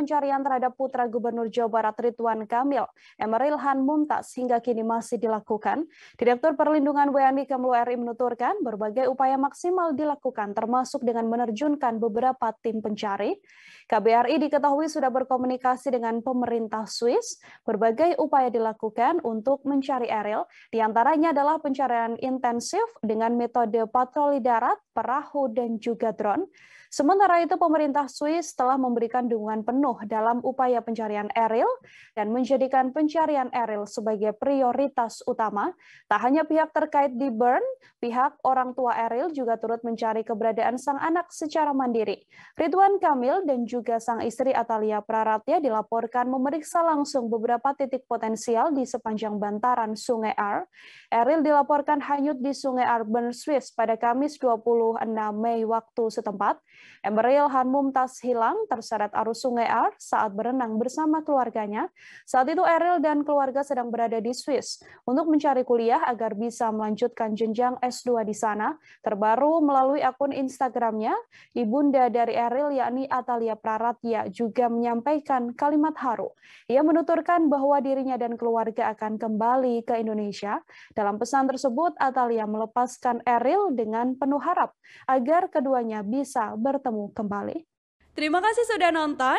pencarian terhadap putra Gubernur Jawa Barat Ridwan Kamil, Emeril Han Mumtaz hingga kini masih dilakukan. Direktur Perlindungan WNI Kemlu RI menuturkan berbagai upaya maksimal dilakukan termasuk dengan menerjunkan beberapa tim pencari. KBRI diketahui sudah berkomunikasi dengan pemerintah Swiss. Berbagai upaya dilakukan untuk mencari Eril, diantaranya adalah pencarian intensif dengan metode patroli darat, perahu, dan juga drone. Sementara itu pemerintah Swiss telah memberikan dukungan penuh penuh dalam upaya pencarian Eril dan menjadikan pencarian Eril sebagai prioritas utama. Tak hanya pihak terkait di Bern, pihak orang tua Eril juga turut mencari keberadaan sang anak secara mandiri. Ridwan Kamil dan juga sang istri Atalia Praratya dilaporkan memeriksa langsung beberapa titik potensial di sepanjang bantaran Sungai Ar. Eril dilaporkan hanyut di Sungai Ar, Bern, Swiss pada Kamis 26 Mei waktu setempat. Emeril Hanmum Tas hilang terseret arus Sungai Ar saat berenang bersama keluarganya. Saat itu Eril dan keluarga sedang berada di Swiss untuk mencari kuliah agar bisa melanjutkan jenjang S2 di sana. Terbaru melalui akun Instagramnya, ibunda dari Eril yakni Atalia Praratya juga menyampaikan kalimat haru. Ia menuturkan bahwa dirinya dan keluarga akan kembali ke Indonesia. Dalam pesan tersebut, Atalia melepaskan Eril dengan penuh harap agar keduanya bisa bertemu kembali. Terima kasih sudah nonton.